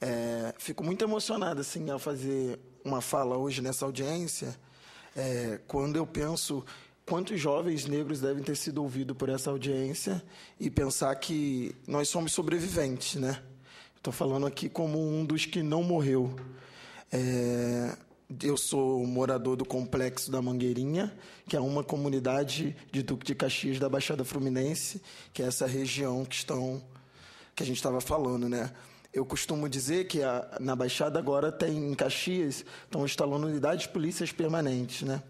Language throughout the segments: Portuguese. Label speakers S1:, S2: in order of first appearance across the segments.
S1: É, fico muito emocionado assim ao fazer uma fala hoje nessa audiência, é, quando eu penso quantos jovens negros devem ter sido ouvidos por essa audiência e pensar que nós somos sobreviventes, né? Estou falando aqui como um dos que não morreu. É, eu sou morador do Complexo da Mangueirinha, que é uma comunidade de Duque de Caxias da Baixada Fluminense, que é essa região que estão que a gente estava falando, né? Eu costumo dizer que a, na Baixada agora tem em Caxias, estão instalando unidades polícias permanentes, né?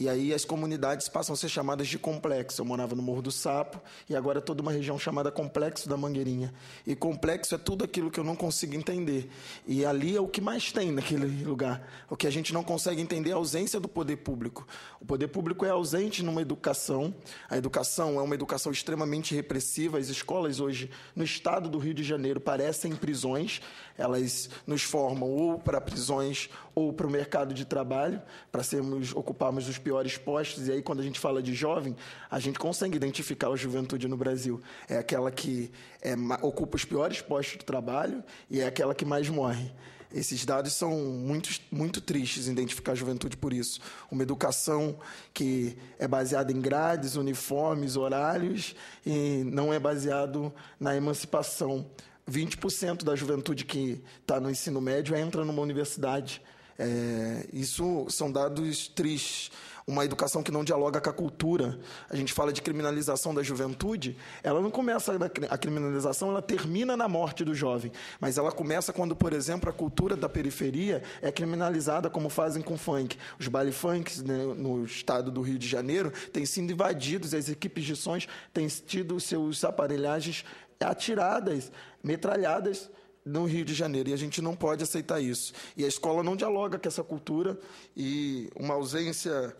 S1: E aí as comunidades passam a ser chamadas de complexo. Eu morava no Morro do Sapo e agora é toda uma região chamada Complexo da Mangueirinha. E complexo é tudo aquilo que eu não consigo entender. E ali é o que mais tem naquele lugar. O que a gente não consegue entender é a ausência do poder público. O poder público é ausente numa educação. A educação é uma educação extremamente repressiva. As escolas hoje no estado do Rio de Janeiro parecem prisões. Elas nos formam ou para prisões ou para o mercado de trabalho, para sermos ocuparmos os pior expostos. E aí, quando a gente fala de jovem, a gente consegue identificar a juventude no Brasil. É aquela que é, ocupa os piores postos de trabalho e é aquela que mais morre. Esses dados são muito, muito tristes identificar a juventude por isso. Uma educação que é baseada em grades, uniformes, horários e não é baseado na emancipação. 20% da juventude que está no ensino médio entra numa universidade. É, isso são dados tristes uma educação que não dialoga com a cultura. A gente fala de criminalização da juventude, ela não começa a criminalização, ela termina na morte do jovem, mas ela começa quando, por exemplo, a cultura da periferia é criminalizada como fazem com funk. Os baile funk né, no estado do Rio de Janeiro têm sido invadidos, as equipes de sons têm tido seus aparelhagens atiradas, metralhadas no Rio de Janeiro e a gente não pode aceitar isso. E a escola não dialoga com essa cultura e uma ausência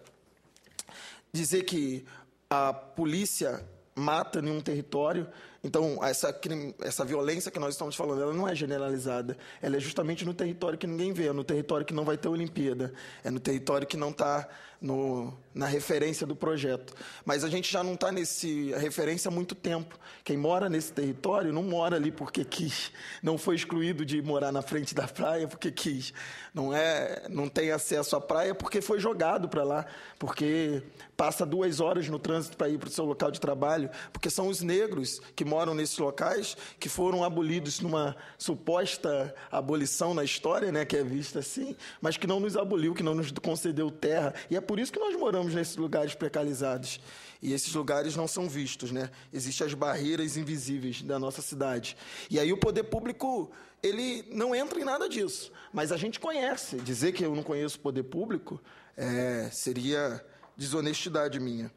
S1: dizer que a polícia mata em um território então, essa, essa violência que nós estamos falando, ela não é generalizada. Ela é justamente no território que ninguém vê, é no território que não vai ter Olimpíada, é no território que não está na referência do projeto. Mas a gente já não está nesse referência há muito tempo. Quem mora nesse território não mora ali porque quis, não foi excluído de morar na frente da praia porque quis, não é, não tem acesso à praia porque foi jogado para lá, porque passa duas horas no trânsito para ir para o seu local de trabalho, porque são os negros que moram nesses locais, que foram abolidos numa suposta abolição na história, né, que é vista assim, mas que não nos aboliu, que não nos concedeu terra. E é por isso que nós moramos nesses lugares precarizados. E esses lugares não são vistos, né? Existem as barreiras invisíveis da nossa cidade. E aí o poder público, ele não entra em nada disso. Mas a gente conhece. Dizer que eu não conheço o poder público é, seria desonestidade minha.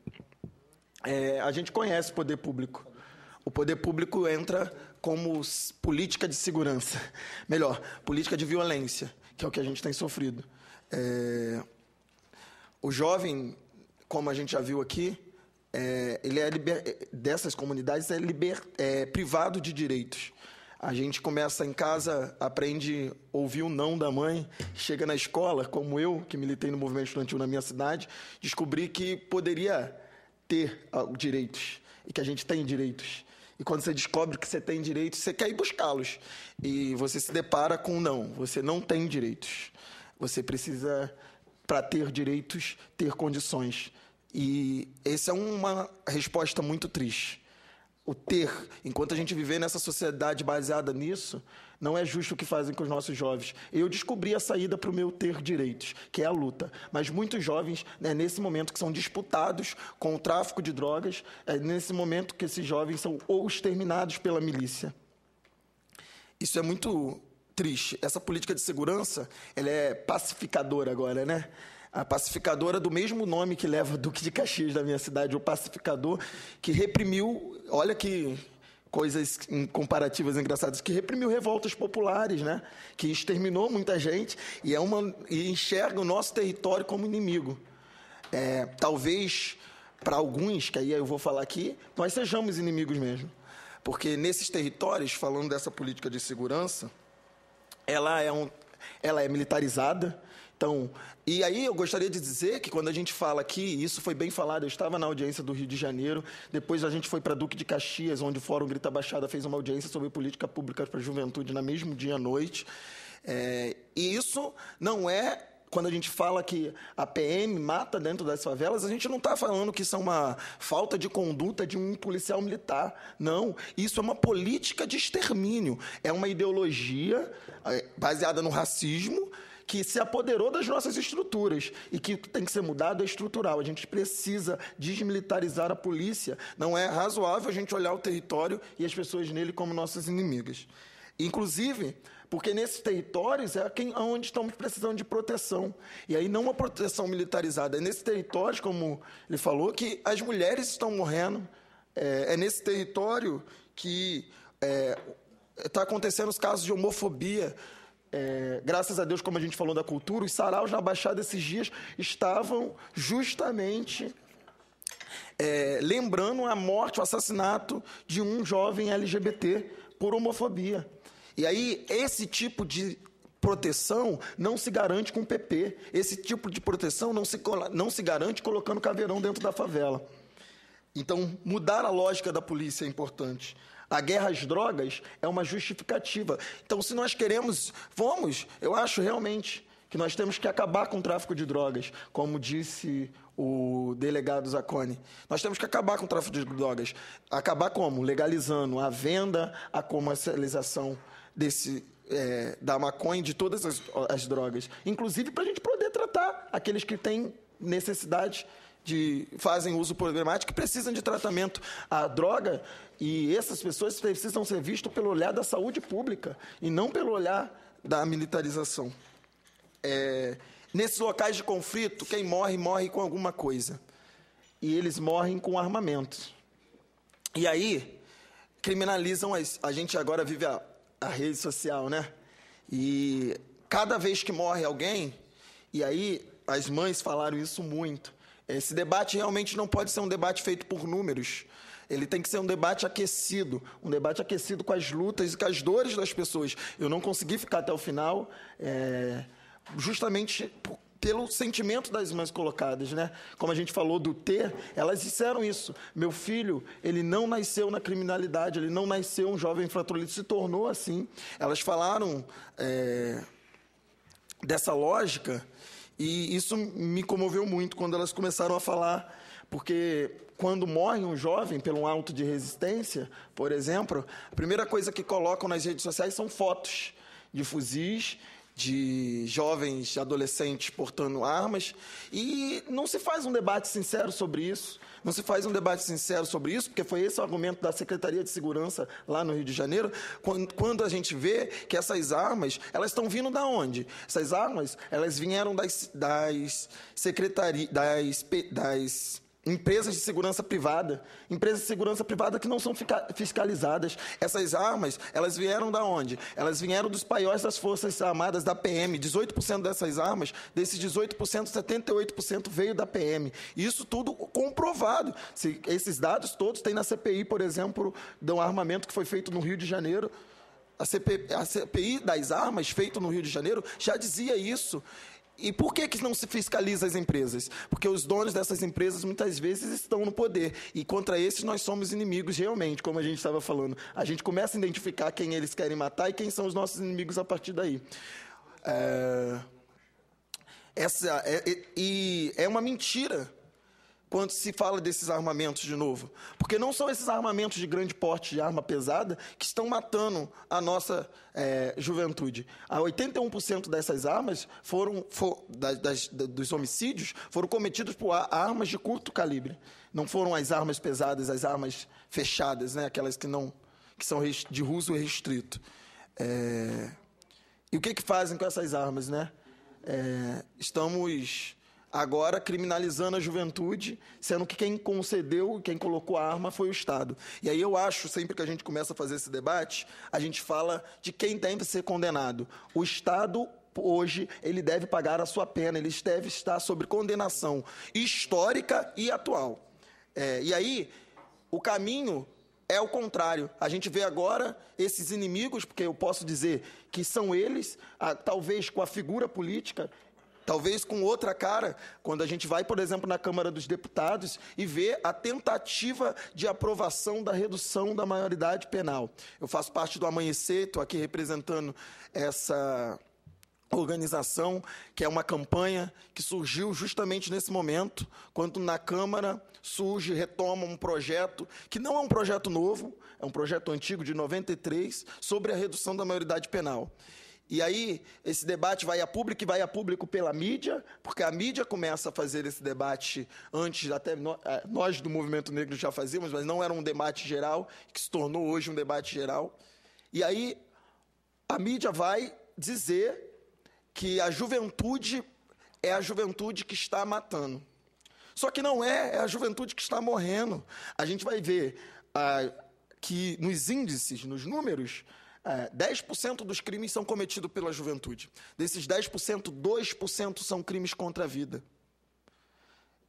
S1: É, a gente conhece o poder público o poder público entra como política de segurança, melhor, política de violência, que é o que a gente tem sofrido. É... O jovem, como a gente já viu aqui, é... ele é liber... É, dessas comunidades é, liber... é privado de direitos. A gente começa em casa, aprende a ouvir o não da mãe, chega na escola, como eu, que militei no movimento estudantil na minha cidade, descobri que poderia ter ah, direitos e que a gente tem direitos. E quando você descobre que você tem direitos, você quer ir buscá-los. E você se depara com não, você não tem direitos. Você precisa, para ter direitos, ter condições. E essa é uma resposta muito triste. O ter, enquanto a gente viver nessa sociedade baseada nisso, não é justo o que fazem com os nossos jovens. Eu descobri a saída para o meu ter direitos, que é a luta. Mas muitos jovens, né, nesse momento, que são disputados com o tráfico de drogas, é nesse momento que esses jovens são ou exterminados pela milícia. Isso é muito triste. Essa política de segurança, ela é pacificadora agora, né? a pacificadora do mesmo nome que leva Duque de Caxias da minha cidade, o pacificador, que reprimiu, olha que coisas comparativas engraçadas que reprimiu revoltas populares, né? Que exterminou muita gente e é uma e enxerga o nosso território como inimigo. É, talvez para alguns, que aí eu vou falar aqui, nós sejamos inimigos mesmo. Porque nesses territórios, falando dessa política de segurança, ela é, um, ela é militarizada, então, e aí eu gostaria de dizer que quando a gente fala aqui, isso foi bem falado, eu estava na audiência do Rio de Janeiro, depois a gente foi para Duque de Caxias, onde o Fórum Grita Baixada fez uma audiência sobre política pública para a juventude na mesmo dia à noite. É, e isso não é quando a gente fala que a PM mata dentro das favelas, a gente não está falando que isso é uma falta de conduta de um policial militar. Não. Isso é uma política de extermínio. É uma ideologia é, baseada no racismo que se apoderou das nossas estruturas e que tem que ser mudado é estrutural. A gente precisa desmilitarizar a polícia. Não é razoável a gente olhar o território e as pessoas nele como nossas inimigas. Inclusive, porque nesses territórios é quem, onde estamos precisando de proteção. E aí não uma proteção militarizada. É nesses territórios, como ele falou, que as mulheres estão morrendo. É, é nesse território que está é, tá acontecendo os casos de homofobia. É, graças a Deus, como a gente falou da cultura, os saraus na Baixada esses dias estavam justamente é, lembrando a morte, o assassinato de um jovem LGBT por homofobia. E aí, esse tipo de proteção não se garante com o PP. Esse tipo de proteção não se, não se garante colocando caveirão dentro da favela. Então, mudar a lógica da polícia é importante. A guerra às drogas é uma justificativa. Então, se nós queremos, vamos, eu acho realmente que nós temos que acabar com o tráfico de drogas, como disse o delegado Zacone. Nós temos que acabar com o tráfico de drogas. Acabar como? Legalizando a venda, a comercialização desse, é, da maconha e de todas as, as drogas. Inclusive para a gente poder tratar aqueles que têm necessidade de, fazem uso problemático e precisam de tratamento. A droga e essas pessoas precisam ser vistas pelo olhar da saúde pública e não pelo olhar da militarização. É, nesses locais de conflito, quem morre, morre com alguma coisa. E eles morrem com armamentos. E aí, criminalizam. As, a gente agora vive a, a rede social, né? E cada vez que morre alguém, e aí as mães falaram isso muito esse debate realmente não pode ser um debate feito por números. Ele tem que ser um debate aquecido, um debate aquecido com as lutas e com as dores das pessoas. Eu não consegui ficar até o final, é, justamente pelo sentimento das irmãs colocadas, né? Como a gente falou do ter, elas disseram isso. Meu filho, ele não nasceu na criminalidade, ele não nasceu um jovem infrator, ele se tornou assim. Elas falaram é, dessa lógica e isso me comoveu muito quando elas começaram a falar, porque quando morre um jovem pelo um alto de resistência, por exemplo, a primeira coisa que colocam nas redes sociais são fotos de fuzis de jovens, adolescentes portando armas, e não se faz um debate sincero sobre isso. Não se faz um debate sincero sobre isso, porque foi esse o argumento da Secretaria de Segurança lá no Rio de Janeiro, quando, a gente vê que essas armas, elas estão vindo da onde? Essas armas, elas vieram das, das secretarias, das, das empresas de segurança privada, empresas de segurança privada que não são fiscalizadas. Essas armas, elas vieram da onde? Elas vieram dos paióis das Forças Armadas, da PM. 18% dessas armas, desses 18%, 78% veio da PM. Isso tudo comprovado. Se esses dados todos têm na CPI, por exemplo, de um armamento que foi feito no Rio de Janeiro. a CPI das armas, feito no Rio de Janeiro, já dizia isso. E por que, que não se fiscaliza as empresas? Porque os donos dessas empresas muitas vezes estão no poder. E contra esses nós somos inimigos realmente, como a gente estava falando. A gente começa a identificar quem eles querem matar e quem são os nossos inimigos a partir daí. É... Essa é, e é uma mentira quando se fala desses armamentos de novo. Porque não são esses armamentos de grande porte, de arma pesada, que estão matando a nossa é, juventude. Ah, a 81% dessas armas foram for, das, das, dos homicídios foram cometidos por armas de curto calibre. Não foram as armas pesadas, as armas fechadas, né? aquelas que não que são de uso restrito. É... E o que, que fazem com essas armas? Né? É... Estamos agora criminalizando a juventude, sendo que quem concedeu, quem colocou a arma foi o Estado. E aí eu acho, sempre que a gente começa a fazer esse debate, a gente fala de quem deve ser condenado. O Estado hoje ele deve pagar a sua pena, ele deve estar sob condenação histórica e atual. É, e aí o caminho é o contrário. A gente vê agora esses inimigos, porque eu posso dizer que são eles, a, talvez com a figura política Talvez com outra cara, quando a gente vai, por exemplo, na Câmara dos Deputados e vê a tentativa de aprovação da redução da maioridade penal. Eu faço parte do Amanhecer, estou aqui representando essa organização, que é uma campanha que surgiu justamente nesse momento, quando na Câmara surge, retoma um projeto, que não é um projeto novo, é um projeto antigo de 93, sobre a redução da maioridade penal. E aí esse debate vai a público e vai a público pela mídia, porque a mídia começa a fazer esse debate antes, até é, nós do movimento negro já fazíamos, mas não era um debate geral, que se tornou hoje um debate geral. E aí a mídia vai dizer que a juventude é a juventude que está matando. Só que não é, é a juventude que está morrendo. A gente vai ver ah, que nos índices, nos números, é, 10% dos crimes são cometidos pela juventude. Desses 10%, 2% são crimes contra a vida.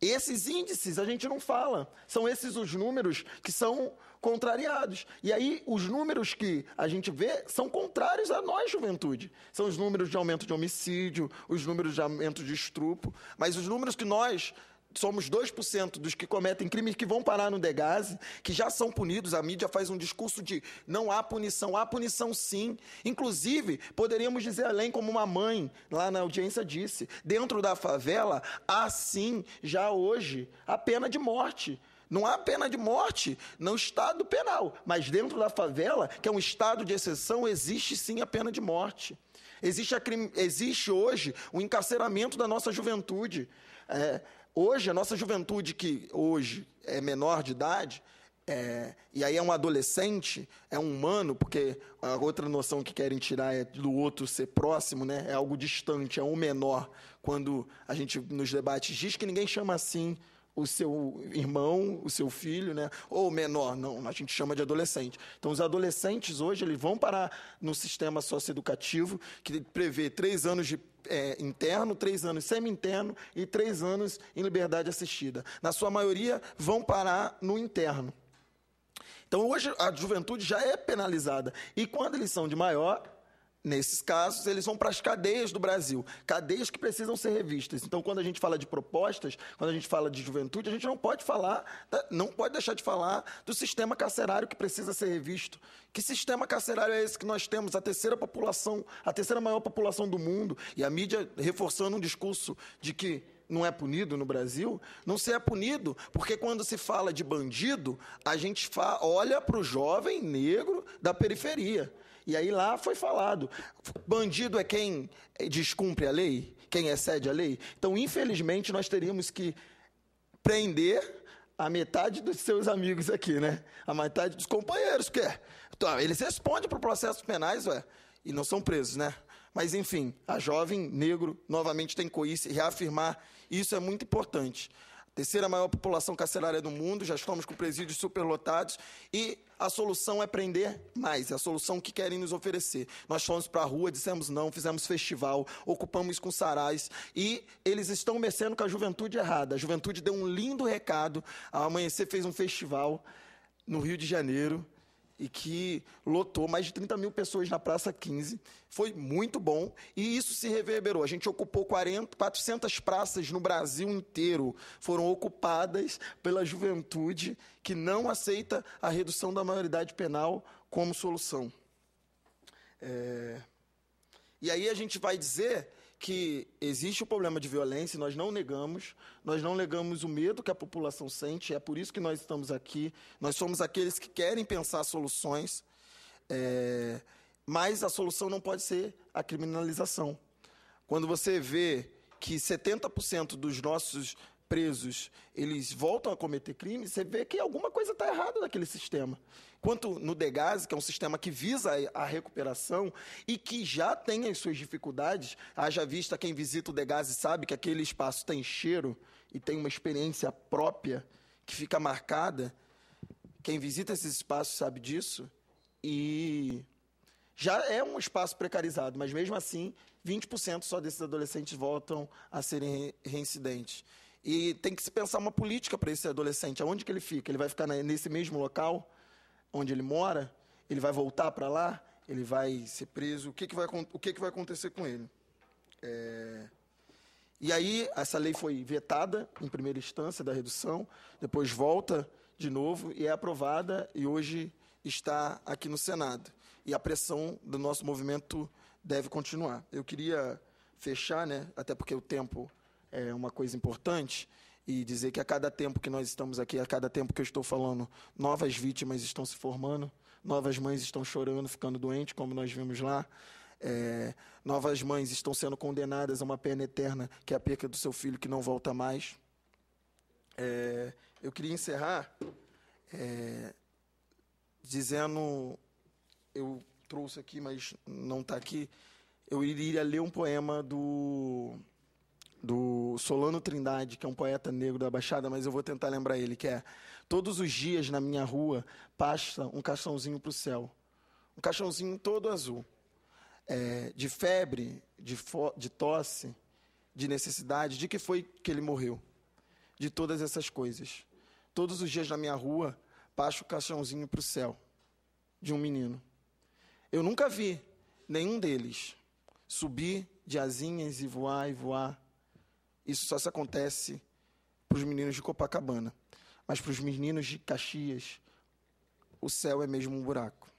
S1: Esses índices a gente não fala. São esses os números que são contrariados. E aí, os números que a gente vê são contrários a nós, juventude. São os números de aumento de homicídio, os números de aumento de estupro. Mas os números que nós somos 2% dos que cometem crimes que vão parar no degase, que já são punidos. A mídia faz um discurso de não há punição, há punição sim. Inclusive, poderíamos dizer além, como uma mãe lá na audiência disse, dentro da favela há sim, já hoje, a pena de morte. Não há pena de morte no estado penal, mas dentro da favela, que é um estado de exceção, existe sim a pena de morte. Existe, a, existe hoje o encarceramento da nossa juventude. É, Hoje, a nossa juventude, que hoje é menor de idade, é, e aí é um adolescente, é um humano, porque a outra noção que querem tirar é do outro ser próximo, né? É algo distante, é um menor. Quando a gente nos debates diz que ninguém chama assim o seu irmão, o seu filho, né? Ou menor, não, a gente chama de adolescente. Então, os adolescentes hoje eles vão parar no sistema socioeducativo que prevê três anos de é, interno, três anos semi-interno e três anos em liberdade assistida. Na sua maioria, vão parar no interno. Então, hoje, a juventude já é penalizada. E quando eles são de maior, Nesses casos, eles vão para as cadeias do Brasil, cadeias que precisam ser revistas. Então, quando a gente fala de propostas, quando a gente fala de juventude, a gente não pode falar, não pode deixar de falar do sistema carcerário que precisa ser revisto. Que sistema carcerário é esse que nós temos? A terceira população, a terceira maior população do mundo, e a mídia reforçando um discurso de que não é punido no Brasil, não se é punido, porque quando se fala de bandido, a gente olha para o jovem negro da periferia. E aí lá foi falado: bandido é quem descumpre a lei, quem excede a lei. Então, infelizmente, nós teríamos que prender a metade dos seus amigos aqui, né? A metade dos companheiros, que Então, eles respondem para processos penais, ué, e não são presos, né? Mas, enfim, a jovem negro novamente tem coice, reafirmar isso é muito importante. Terceira maior população carcerária do mundo, já estamos com presídios superlotados e a solução é prender mais, é a solução que querem nos oferecer. Nós fomos para a rua, dissemos não, fizemos festival, ocupamos com sarais e eles estão mexendo com a juventude errada. A juventude deu um lindo recado, a Amanhecer fez um festival no Rio de Janeiro e que lotou mais de 30 mil pessoas na Praça 15. Foi muito bom e isso se reverberou. A gente ocupou 40, 400 praças no Brasil inteiro, foram ocupadas pela juventude que não aceita a redução da maioridade penal como solução. É... E aí a gente vai dizer que existe o problema de violência, nós não negamos, nós não negamos o medo que a população sente, é por isso que nós estamos aqui. Nós somos aqueles que querem pensar soluções, é, mas a solução não pode ser a criminalização. Quando você vê que 70% dos nossos presos eles voltam a cometer crimes, você vê que alguma coisa está errada naquele sistema quanto no Degas, que é um sistema que visa a recuperação e que já tem as suas dificuldades. Haja vista quem visita o Degase sabe que aquele espaço tem cheiro e tem uma experiência própria que fica marcada. Quem visita esses espaços sabe disso. E já é um espaço precarizado, mas mesmo assim, 20% só desses adolescentes voltam a serem reincidentes. E tem que se pensar uma política para esse adolescente. Aonde que ele fica? Ele vai ficar nesse mesmo local? onde ele mora? Ele vai voltar para lá? Ele vai ser preso? O que, que, vai, o que, que vai acontecer com ele? É... E aí, essa lei foi vetada em primeira instância da redução, depois volta de novo e é aprovada e hoje está aqui no Senado. E a pressão do nosso movimento deve continuar. Eu queria fechar, né, até porque o tempo é uma coisa importante, e dizer que a cada tempo que nós estamos aqui, a cada tempo que eu estou falando, novas vítimas estão se formando, novas mães estão chorando, ficando doentes, como nós vimos lá. É, novas mães estão sendo condenadas a uma pena eterna, que é a perca do seu filho que não volta mais. É, eu queria encerrar é, dizendo, eu trouxe aqui, mas não está aqui, eu iria ler um poema do do Solano Trindade, que é um poeta negro da Baixada, mas eu vou tentar lembrar ele, que é Todos os dias na minha rua passa um caixãozinho para o céu. Um caixãozinho todo azul. É, de febre, de, de tosse, de necessidade, de que foi que ele morreu. De todas essas coisas. Todos os dias na minha rua passa o um caixãozinho para o céu. De um menino. Eu nunca vi nenhum deles subir de asinhas e voar e voar isso só se acontece para os meninos de Copacabana. Mas para os meninos de Caxias, o céu é mesmo um buraco.